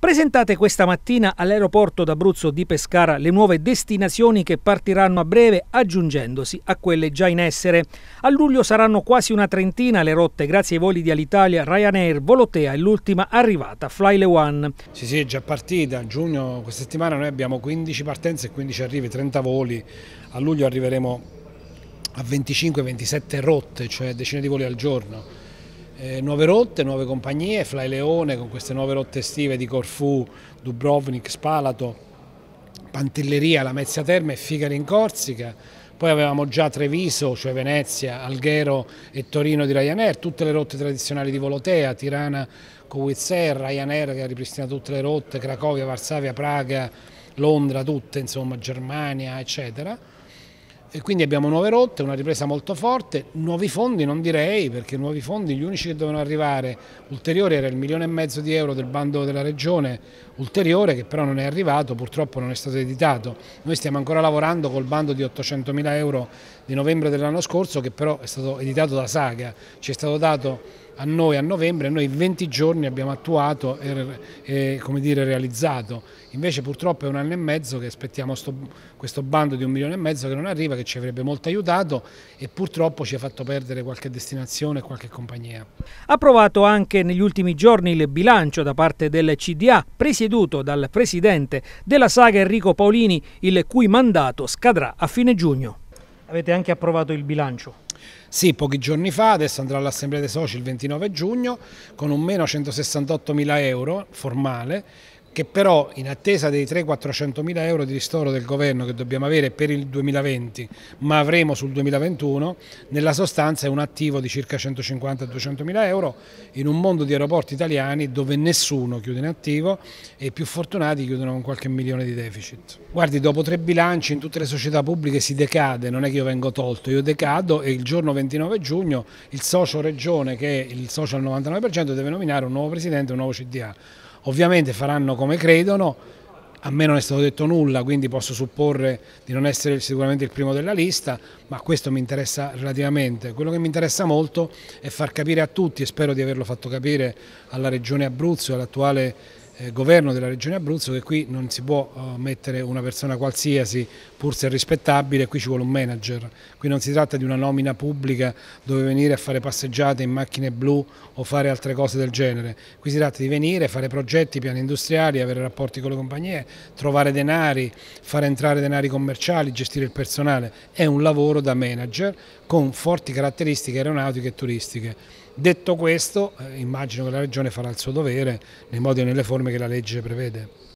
Presentate questa mattina all'aeroporto d'Abruzzo di Pescara le nuove destinazioni che partiranno a breve aggiungendosi a quelle già in essere. A luglio saranno quasi una trentina le rotte grazie ai voli di Alitalia, Ryanair, Volotea e l'ultima arrivata, Flyle One. Sì, sì, è già partita. A giugno, questa settimana noi abbiamo 15 partenze e 15 arrivi, 30 voli. A luglio arriveremo a 25-27 rotte, cioè decine di voli al giorno eh, nuove rotte, nuove compagnie, Fly Leone con queste nuove rotte estive di Corfù, Dubrovnik, Spalato, Pantelleria, Lamezia Terme e Figari in Corsica. Poi avevamo già Treviso, cioè Venezia, Alghero e Torino di Ryanair, tutte le rotte tradizionali di Volotea, Tirana con Wizz Ryanair che ha ripristinato tutte le rotte, Cracovia, Varsavia, Praga, Londra, tutte, insomma, Germania, eccetera e quindi abbiamo nuove rotte, una ripresa molto forte, nuovi fondi non direi perché nuovi fondi gli unici che dovevano arrivare ulteriori era il milione e mezzo di euro del bando della regione ulteriore che però non è arrivato, purtroppo non è stato editato. Noi stiamo ancora lavorando col bando di 800 mila euro di novembre dell'anno scorso che però è stato editato da Saga, ci è stato dato a noi a novembre, noi 20 giorni abbiamo attuato e, e dire, realizzato, invece purtroppo è un anno e mezzo che aspettiamo sto, questo bando di un milione e mezzo che non arriva, che ci avrebbe molto aiutato e purtroppo ci ha fatto perdere qualche destinazione e qualche compagnia. Approvato anche negli ultimi giorni il bilancio da parte del CDA, presieduto dal presidente della saga Enrico Paolini, il cui mandato scadrà a fine giugno. Avete anche approvato il bilancio. Sì, pochi giorni fa, adesso andrà all'Assemblea dei Soci il 29 giugno, con un meno 168 mila euro formale, che però in attesa dei 300 400 mila euro di ristoro del governo che dobbiamo avere per il 2020 ma avremo sul 2021 nella sostanza è un attivo di circa 150-200 mila euro in un mondo di aeroporti italiani dove nessuno chiude in attivo e i più fortunati chiudono con qualche milione di deficit. Guardi dopo tre bilanci in tutte le società pubbliche si decade, non è che io vengo tolto, io decado e il giorno 29 giugno il socio regione che è il socio al 99% deve nominare un nuovo presidente un nuovo CDA Ovviamente faranno come credono, a me non è stato detto nulla, quindi posso supporre di non essere sicuramente il primo della lista, ma questo mi interessa relativamente. Quello che mi interessa molto è far capire a tutti, e spero di averlo fatto capire alla Regione Abruzzo e all'attuale eh, governo della regione Abruzzo che qui non si può eh, mettere una persona qualsiasi pur se rispettabile, qui ci vuole un manager, qui non si tratta di una nomina pubblica dove venire a fare passeggiate in macchine blu o fare altre cose del genere, qui si tratta di venire, fare progetti, piani industriali, avere rapporti con le compagnie, trovare denari, fare entrare denari commerciali, gestire il personale, è un lavoro da manager con forti caratteristiche aeronautiche e turistiche. Detto questo, eh, immagino che la Regione farà il suo dovere nei modi e nelle forme che la legge prevede.